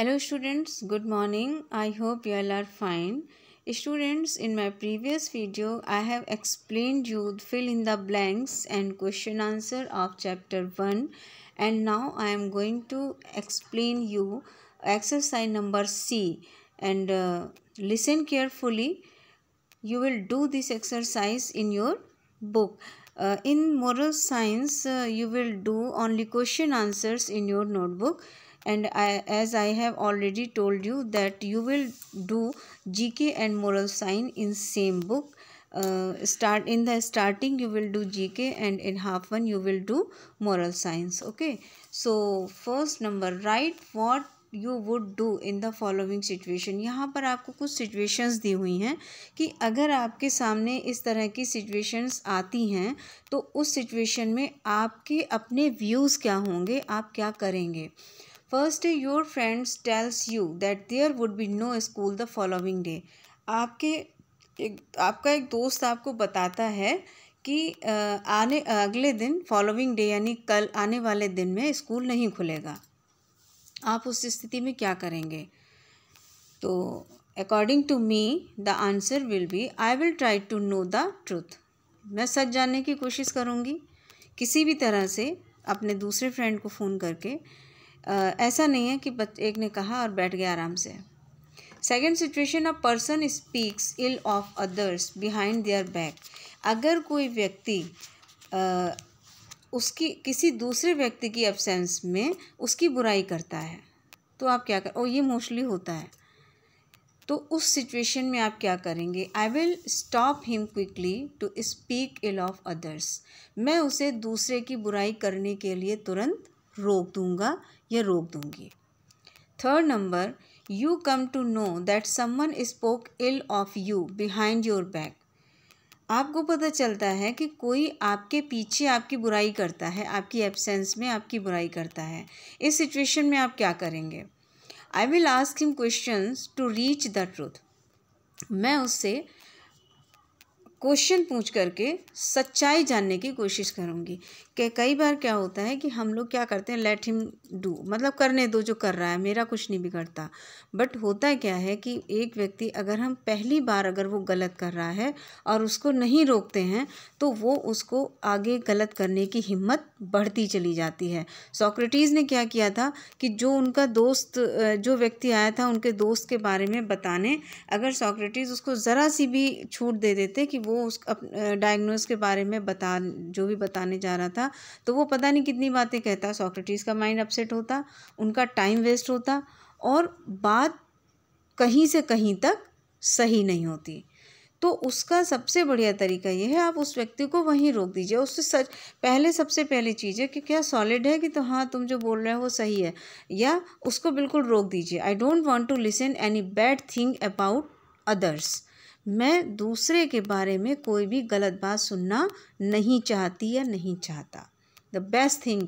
Hello students, good morning. I hope you all are fine. Students, in my previous video, I have explained you fill in the blanks and question answer of chapter 1 and now I am going to explain you exercise number C and uh, listen carefully. You will do this exercise in your book. Uh, in moral science, uh, you will do only question answers in your notebook. and I, as I have already told you that you will do GK and moral science in same book. Uh, start in the starting you will do GK and in half one you will do moral science. Okay. So first number write what you would do in the following situation यहाँ पर आपको कुछ situations दी हुई हैं कि अगर आपके सामने इस तरह की सिचुएशंस आती हैं तो उस सिचुएशन में आपके अपने व्यूज़ क्या होंगे आप क्या करेंगे first day your friends tells you that there would be no school the following day आपके एक आपका एक दोस्त आपको बताता है कि आने अगले दिन फॉलोइंग डे यानी कल आने वाले दिन में स्कूल नहीं खुलेगा आप उस स्थिति में क्या करेंगे तो according to me the answer will be I will try to know the truth मैं सच जानने की कोशिश करूँगी किसी भी तरह से अपने दूसरे फ्रेंड को फ़ोन करके ऐसा नहीं है कि एक ने कहा और बैठ गया आराम से second situation a person speaks ill of others behind their back अगर कोई व्यक्ति उसकी किसी दूसरे व्यक्ति की एबसेंस में उसकी बुराई करता है तो आप क्या कर ओ ये मोस्टली होता है तो उस सिचुएशन में आप क्या करेंगे I will stop him quickly to speak ill of others मैं उसे दूसरे की बुराई करने के लिए तुरंत रोक दूंगा या रोक दूंगी third number you come to know that someone spoke ill of you behind your back आपको पता चलता है कि कोई आपके पीछे आपकी बुराई करता है आपकी एब्सेंस में आपकी बुराई करता है इस सिचुएशन में आप क्या करेंगे I will ask him question to reach the truth मैं उससे क्वेश्चन पूछ करके सच्चाई जानने की कोशिश करूँगी कई बार क्या होता है कि हम लोग क्या करते हैं लेट हिम डू मतलब करने दो जो कर रहा है मेरा कुछ नहीं बिगड़ता बट होता क्या है कि एक व्यक्ति अगर हम पहली बार अगर वो गलत कर रहा है और उसको नहीं रोकते हैं तो वो उसको आगे गलत करने की हिम्मत बढ़ती चली जाती है सॉक्रेटीज़ ने क्या किया था कि जो उनका दोस्त जो व्यक्ति आया था उनके दोस्त के बारे में बताने अगर सॉक्रेटीज़ उसको ज़रा सी भी छूट दे देते कि वो उस डायग्नोज के बारे में बता जो भी बताने जा रहा था तो वो पता नहीं कितनी बातें कहता सॉक्रेटिस का माइंड अपसेट होता उनका टाइम वेस्ट होता और बात कहीं से कहीं तक सही नहीं होती तो उसका सबसे बढ़िया तरीका यह है आप उस व्यक्ति को वहीं रोक दीजिए उससे सच पहले सबसे पहले चीज़ है कि क्या सॉलिड है कि तो हाँ तुम जो बोल रहे हो वो सही है या उसको बिल्कुल रोक दीजिए I don't want to listen any bad thing about others मैं दूसरे के बारे में कोई भी गलत बात सुनना नहीं चाहती या नहीं चाहता the best thing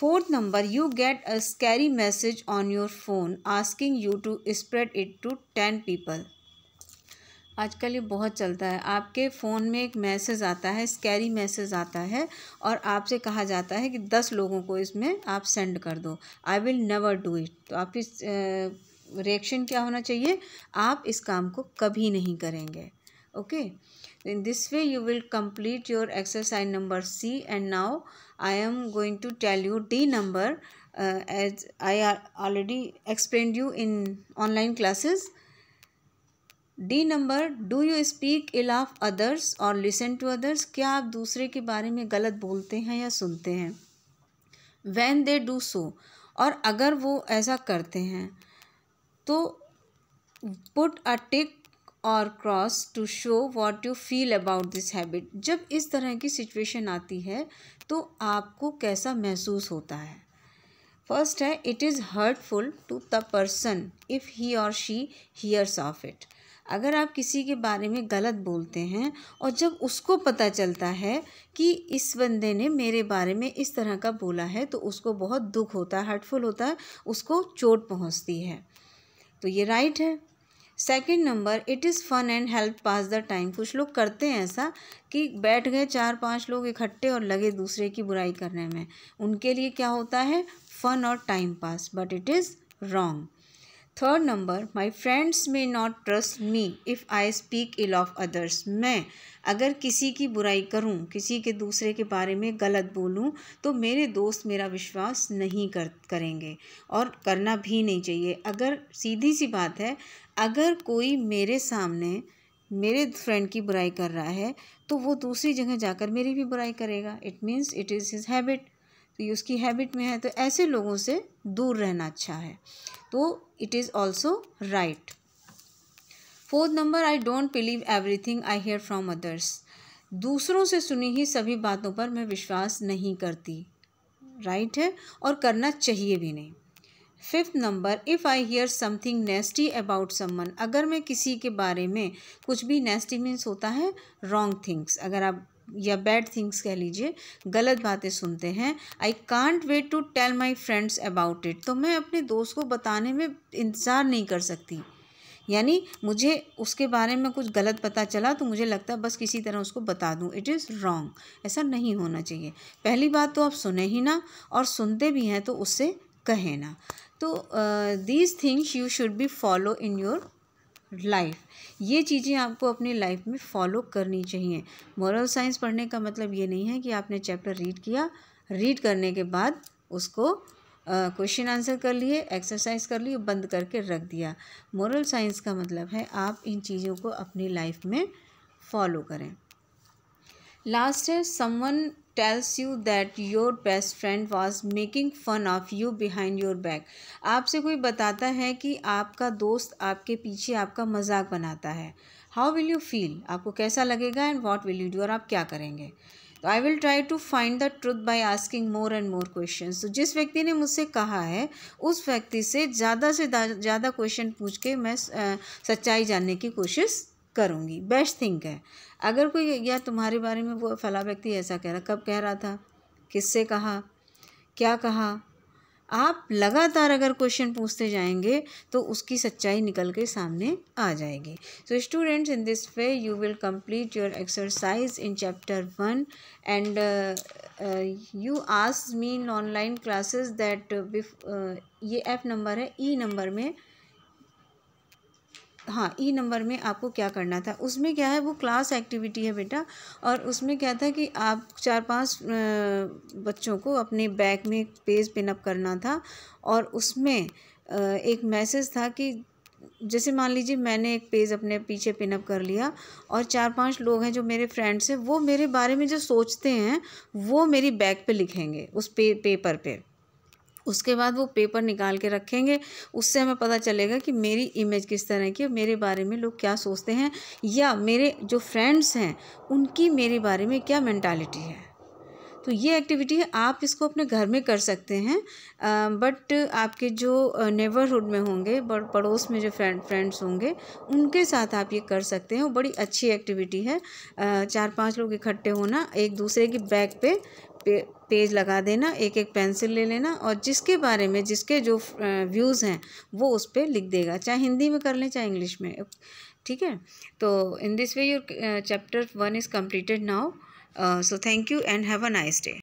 fourth number you get a scary message on your phone asking you to spread it to ten people आजकल ये बहुत चलता है आपके फ़ोन में एक मैसेज आता है स्कैरी मैसेज आता है और आपसे कहा जाता है कि दस लोगों को इसमें आप सेंड कर दो I will never do it तो आप इस रिएक्शन क्या होना चाहिए आप इस काम को कभी नहीं करेंगे okay in this way you will complete your exercise number C and now I am going to tell you D number as I already explained you in online classes D number do you speak ill of others और listen to others क्या आप दूसरे के बारे में गलत बोलते हैं या सुनते हैं वैन दे डू सो और अगर वो ऐसा करते हैं तो पुट अ टिक और cross to show what you feel about this habit जब इस तरह की सिचुएशन आती है तो आपको कैसा महसूस होता है फर्स्ट है it is hurtful to the person if he और शी हीयर्स ऑफ इट अगर आप किसी के बारे में गलत बोलते हैं और जब उसको पता चलता है कि इस बंदे ने मेरे बारे में इस तरह का बोला है तो उसको बहुत दुख होता है हर्टफुल होता है उसको चोट पहुंचती है तो ये राइट है second number it is fun and help pass the time कुछ लोग करते हैं ऐसा कि बैठ गए चार पांच लोग इकट्ठे और लगे दूसरे की बुराई करने में उनके लिए क्या होता है फ़न और time pass but it is wrong third number my friends may not trust me if I speak ill of others मैं अगर किसी की बुराई करूं किसी के दूसरे के बारे में गलत बोलूं तो मेरे दोस्त मेरा विश्वास नहीं कर करेंगे और करना भी नहीं चाहिए अगर सीधी सी बात है अगर कोई मेरे सामने मेरे फ्रेंड की बुराई कर रहा है तो वो दूसरी जगह जाकर मेरी भी बुराई करेगा it means it is his habit तो उसकी हैबिट में है तो ऐसे लोगों से दूर रहना अच्छा है तो it is also right fourth number I don't believe everything I hear from others दूसरों से सुनी ही सभी बातों पर मैं विश्वास नहीं करती राइट है और करना चाहिए भी नहीं fifth number if I hear something nasty about someone अगर मैं किसी के बारे में कुछ भी नेस्टी मीन्स होता है रॉन्ग थिंग्स अगर आप या बैड थिंग्स कह लीजिए गलत बातें सुनते हैं I can't wait to tell my friends about it तो मैं अपने दोस्त को बताने में इंतज़ार नहीं कर सकती यानी मुझे उसके बारे में कुछ गलत पता चला तो मुझे लगता है बस किसी तरह उसको बता दूं इट इज़ रॉन्ग ऐसा नहीं होना चाहिए पहली बात तो आप सुने ही ना और सुनते भी हैं तो उससे कहें ना तो these things you should be follow in your life ये चीज़ें आपको अपनी लाइफ में फॉलो करनी चाहिए मॉरल साइंस पढ़ने का मतलब ये नहीं है कि आपने चैप्टर रीड किया रीड करने के बाद उसको क्वेश्चन uh, आंसर कर लिए एक्सरसाइज कर लिए बंद करके रख दिया मॉरल साइंस का मतलब है आप इन चीज़ों को अपनी लाइफ में फॉलो करें लास्ट है someone tells you that your best friend was making fun of you behind your back आपसे कोई बताता है कि आपका दोस्त आपके पीछे आपका मजाक बनाता है हाउ विल यू फील आपको कैसा लगेगा and what will you do और आप क्या करेंगे तो I will try to find the truth by asking more and more question तो जिस व्यक्ति ने मुझसे कहा है उस व्यक्ति से ज़्यादा से ज़्यादा क्वेश्चन पूछ के मैं सच्चाई जानने की कोशिश करूँगी बेस्ट थिंक है अगर कोई या तुम्हारे बारे में वो फला व्यक्ति ऐसा कह रहा कब कह रहा था किससे कहा क्या कहा आप लगातार अगर क्वेश्चन पूछते जाएंगे तो उसकी सच्चाई निकल के सामने आ जाएगी so students in this way you will complete your exercise in chapter one and you ask mean online classes that ये एफ नंबर है ई e नंबर में हाँ ई e नंबर में आपको क्या करना था उसमें क्या है वो क्लास एक्टिविटी है बेटा और उसमें क्या था कि आप चार पांच बच्चों को अपने बैग में पेज पिनअप करना था और उसमें एक मैसेज था कि जैसे मान लीजिए मैंने एक पेज अपने पीछे पिनअप कर लिया और चार पांच लोग हैं जो मेरे फ्रेंड्स हैं वो मेरे बारे में जो सोचते हैं वो मेरी बैग पे लिखेंगे उस पे पेपर पे उसके बाद वो पेपर निकाल के रखेंगे उससे हमें पता चलेगा कि मेरी इमेज किस तरह की है मेरे बारे में लोग क्या सोचते हैं या मेरे जो फ्रेंड्स हैं उनकी मेरे बारे में क्या मैंटालिटी है तो ये एक्टिविटी है आप इसको अपने घर में कर सकते हैं आ, बट आपके जो नेबरहुड में होंगे पड़ोस में जो फ्रेंड फ्रेंड्स होंगे उनके साथ आप ये कर सकते हैं वो बड़ी अच्छी एक्टिविटी है आ, चार पांच लोग इकट्ठे होना एक दूसरे की बैक पे पे, पेज लगा देना एक एक पेंसिल ले लेना और जिसके बारे में जिसके जो व्यूज़ हैं वो उस पर लिख देगा चाहे हिंदी में कर लें चाहे इंग्लिश में ठीक है तो in this way your chapter one is completed now so thank you and have a nice day